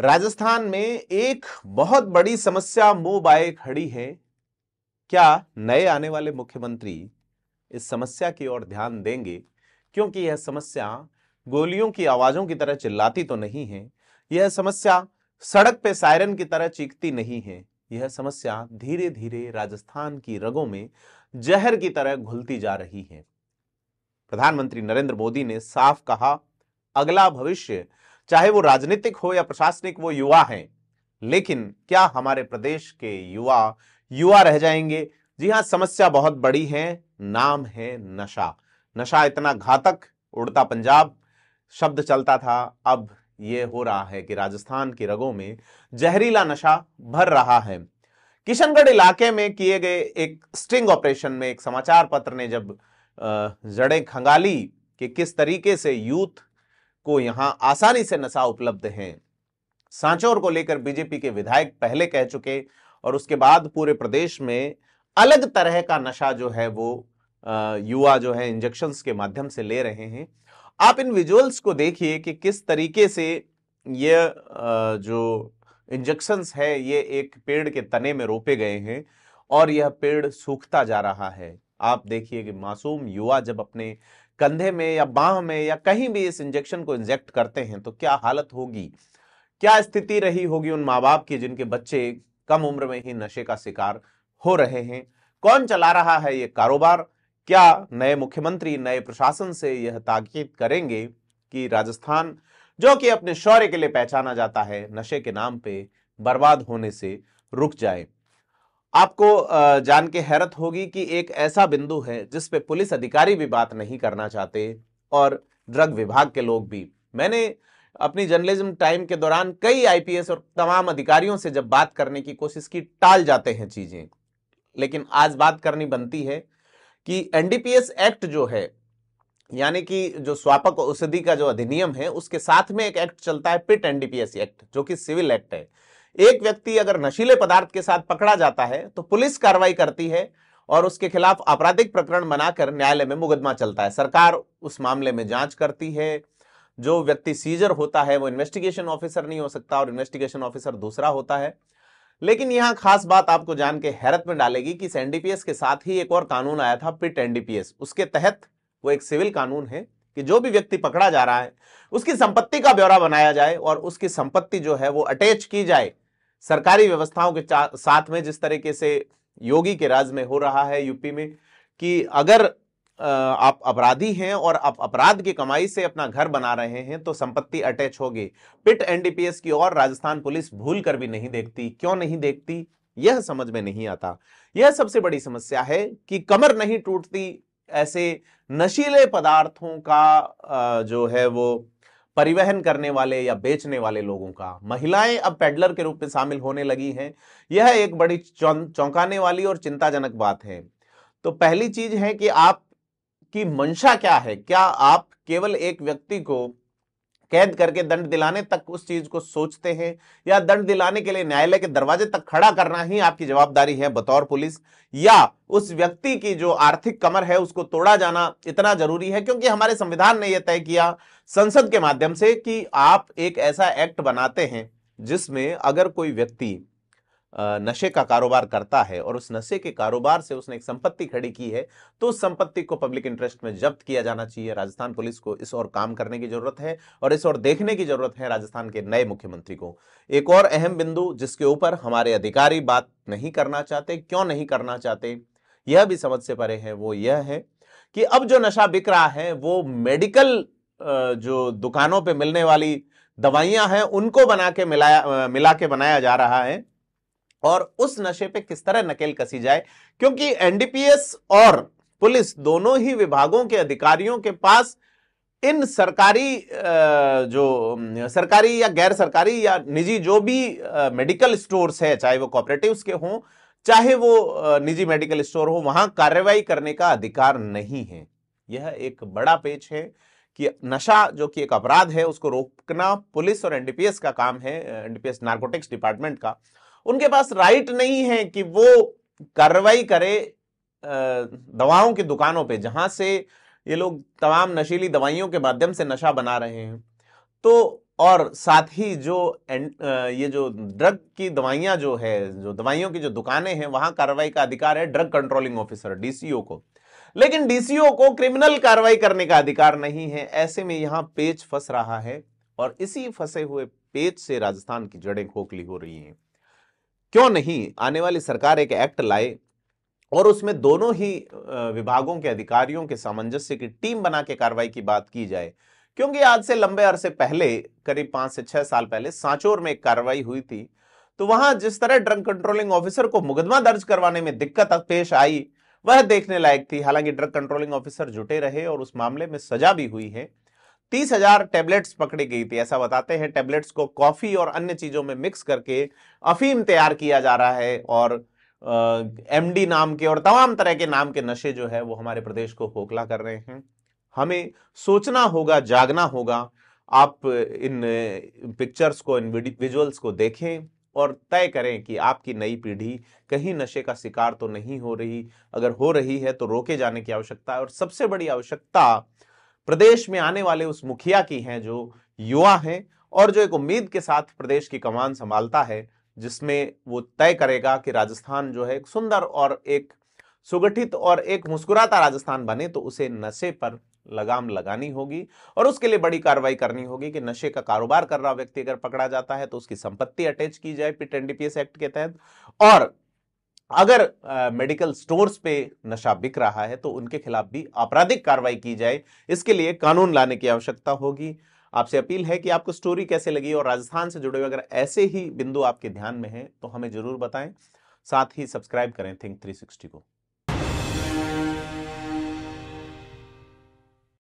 राजस्थान में एक बहुत बड़ी समस्या मुंह बाए खड़ी है क्या नए आने वाले मुख्यमंत्री इस समस्या की ओर ध्यान देंगे क्योंकि यह समस्या गोलियों की आवाजों की तरह चिल्लाती तो नहीं है यह समस्या सड़क पे सायरन की तरह चीखती नहीं है यह समस्या धीरे धीरे राजस्थान की रगों में जहर की तरह घुलती जा रही है प्रधानमंत्री नरेंद्र मोदी ने साफ कहा अगला भविष्य चाहे वो राजनीतिक हो या प्रशासनिक वो युवा हैं लेकिन क्या हमारे प्रदेश के युवा युवा रह जाएंगे जी हाँ समस्या बहुत बड़ी है नाम है नशा नशा इतना घातक उड़ता पंजाब शब्द चलता था अब ये हो रहा है कि राजस्थान की रगों में जहरीला नशा भर रहा है किशनगढ़ इलाके में किए गए एक स्टिंग ऑपरेशन में एक समाचार पत्र ने जब जड़ें खंगाली कि किस तरीके से यूथ को यहां आसानी से नशा उपलब्ध है सांचौर को लेकर बीजेपी के विधायक पहले कह चुके और उसके बाद पूरे प्रदेश में अलग तरह का नशा जो है वो युवा जो है इंजेक्शन के माध्यम से ले रहे हैं आप इन विजुअल्स को देखिए कि किस तरीके से ये जो इंजेक्शंस है ये एक पेड़ के तने में रोपे गए हैं और यह पेड़ सूखता जा रहा है आप देखिए कि मासूम युवा जब अपने कंधे में या बाह में या कहीं भी इस इंजेक्शन को इंजेक्ट करते हैं तो क्या हालत होगी क्या स्थिति रही होगी उन माँ बाप की जिनके बच्चे कम उम्र में ही नशे का शिकार हो रहे हैं कौन चला रहा है ये कारोबार क्या नए मुख्यमंत्री नए प्रशासन से यह ताकीद करेंगे कि राजस्थान जो कि अपने शौर्य के लिए पहचाना जाता है नशे के नाम पे बर्बाद होने से रुक जाए आपको जान के हैरत होगी कि एक ऐसा बिंदु है जिस पे पुलिस अधिकारी भी बात नहीं करना चाहते और ड्रग विभाग के लोग भी मैंने अपनी जर्नलिज्म टाइम के दौरान कई आईपीएस और तमाम अधिकारियों से जब बात करने की कोशिश की टाल जाते हैं चीजें लेकिन आज बात करनी बनती है कि एनडीपीएस एक्ट जो है यानी कि जो स्वापक औषधि का जो अधिनियम है उसके साथ में एक एक्ट चलता है पिट एनडीपीएस एक्ट जो कि सिविल एक्ट है एक व्यक्ति अगर नशीले पदार्थ के साथ पकड़ा जाता है तो पुलिस कार्रवाई करती है और उसके खिलाफ आपराधिक प्रकरण बनाकर न्यायालय में मुकदमा चलता है सरकार उस मामले में जांच करती है जो व्यक्ति सीजर होता है वो इन्वेस्टिगेशन ऑफिसर नहीं हो सकता और इन्वेस्टिगेशन ऑफिसर दूसरा होता है लेकिन यहां खास बात आपको जान के हैरत में डालेगी कि एनडीपीएस के साथ ही एक और कानून आया था पिट एनडीपीएस उसके तहत वो एक सिविल कानून है कि जो भी व्यक्ति पकड़ा जा रहा है उसकी संपत्ति का ब्यौरा बनाया जाए और उसकी संपत्ति जो है वो अटैच की जाए सरकारी व्यवस्थाओं के साथ में जिस तरीके से योगी के राज में हो रहा है यूपी में कि अगर आप अपराधी हैं और आप अपराध की कमाई से अपना घर बना रहे हैं तो संपत्ति अटैच होगी पिट एनडीपीएस की ओर राजस्थान पुलिस भूल कर भी नहीं देखती क्यों नहीं देखती यह समझ में नहीं आता यह सबसे बड़ी समस्या है कि कमर नहीं टूटती ऐसे नशीले पदार्थों का जो है वो परिवहन करने वाले या बेचने वाले लोगों का महिलाएं अब पेडलर के रूप में शामिल होने लगी हैं यह एक बड़ी चौंकाने वाली और चिंताजनक बात है तो पहली चीज है कि आप की मंशा क्या है क्या आप केवल एक व्यक्ति को कैद करके दंड दिलाने तक उस चीज को सोचते हैं या दंड दिलाने के लिए न्यायालय के दरवाजे तक खड़ा करना ही आपकी जवाबदारी है बतौर पुलिस या उस व्यक्ति की जो आर्थिक कमर है उसको तोड़ा जाना इतना जरूरी है क्योंकि हमारे संविधान ने यह तय किया संसद के माध्यम से कि आप एक ऐसा एक्ट बनाते हैं जिसमें अगर कोई व्यक्ति नशे का कारोबार करता है और उस नशे के कारोबार से उसने एक संपत्ति खड़ी की है तो उस संपत्ति को पब्लिक इंटरेस्ट में जब्त किया जाना चाहिए राजस्थान पुलिस को इस ओर काम करने की जरूरत है और इस ओर देखने की जरूरत है राजस्थान के नए मुख्यमंत्री को एक और अहम बिंदु जिसके ऊपर हमारे अधिकारी बात नहीं करना चाहते क्यों नहीं करना चाहते यह भी समझ से परे है वो यह है कि अब जो नशा बिक रहा है वो मेडिकल जो दुकानों पर मिलने वाली दवाइयां हैं उनको बना के मिलाया मिला के बनाया जा रहा है और उस नशे पे किस तरह नकेल कसी जाए क्योंकि एनडीपीएस और पुलिस दोनों ही विभागों के अधिकारियों के पास इन सरकारी जो सरकारी या गैर सरकारी या निजी जो भी मेडिकल स्टोर्स है चाहे वो कॉपरेटिव के हों चाहे वो निजी मेडिकल स्टोर हो वहां कार्रवाई करने का अधिकार नहीं है यह एक बड़ा पेच है कि नशा जो कि एक अपराध है उसको रोकना पुलिस और एनडीपीएस का काम है एनडीपीएस नार्कोटिक्स डिपार्टमेंट का उनके पास राइट नहीं है कि वो कार्रवाई करे दवाओं की दुकानों पे जहां से ये लोग तमाम नशीली दवाइयों के माध्यम से नशा बना रहे हैं तो और साथ ही जो ये जो ड्रग की दवाइयां जो है जो दवाइयों की जो दुकानें हैं वहां कार्रवाई का अधिकार है ड्रग कंट्रोलिंग ऑफिसर डीसीओ को लेकिन डीसीओ को क्रिमिनल कार्रवाई करने का अधिकार नहीं है ऐसे में यहां पेच फंस रहा है और इसी फंसे हुए पेच से राजस्थान की जड़ें खोखली हो रही हैं क्यों नहीं आने वाली सरकार एक एक्ट लाए और उसमें दोनों ही विभागों के अधिकारियों के सामंजस्य की टीम बना के कार्रवाई की बात की जाए क्योंकि आज से लंबे अरसे पहले करीब पांच से छह साल पहले सांचोर में एक कार्रवाई हुई थी तो वहां जिस तरह ड्रग कंट्रोलिंग ऑफिसर को मुकदमा दर्ज करवाने में दिक्कत पेश आई वह देखने लायक थी हालांकि ड्रग कंट्रोलिंग ऑफिसर जुटे रहे और उस मामले में सजा भी हुई है तीस हजार टेबलेट्स पकड़ी गई थी ऐसा बताते हैं टेबलेट्स को कॉफी और अन्य चीजों में मिक्स करके अफीम तैयार किया जा रहा है और एमडी नाम के और तमाम तरह के नाम के नशे जो है वो हमारे प्रदेश को खोखला कर रहे हैं हमें सोचना होगा जागना होगा आप इन पिक्चर्स को इन विजुअल्स को देखें और तय करें कि आपकी नई पीढ़ी कहीं नशे का शिकार तो नहीं हो रही अगर हो रही है तो रोके जाने की आवश्यकता है और सबसे बड़ी आवश्यकता प्रदेश में आने वाले उस मुखिया की हैं जो युवा हैं और जो एक उम्मीद के साथ प्रदेश की कमान संभालता है जिसमें वो तय करेगा कि राजस्थान जो है एक सुंदर और एक सुगठित और एक मुस्कुराता राजस्थान बने तो उसे नशे पर लगाम लगानी होगी और उसके लिए बड़ी कार्रवाई करनी होगी कि नशे का कारोबार कर रहा व्यक्ति अगर पकड़ा जाता है तो उसकी संपत्ति अटैच की जाए पिट एनडीपीएस एक्ट के तहत और अगर आ, मेडिकल स्टोर्स पे नशा बिक रहा है तो उनके खिलाफ भी आपराधिक कार्रवाई की जाए इसके लिए कानून लाने की आवश्यकता होगी आपसे अपील है कि आपको स्टोरी कैसे लगी और राजस्थान से जुड़े हुए अगर ऐसे ही बिंदु आपके ध्यान में हैं तो हमें जरूर बताएं साथ ही सब्सक्राइब करें थिंक 360 को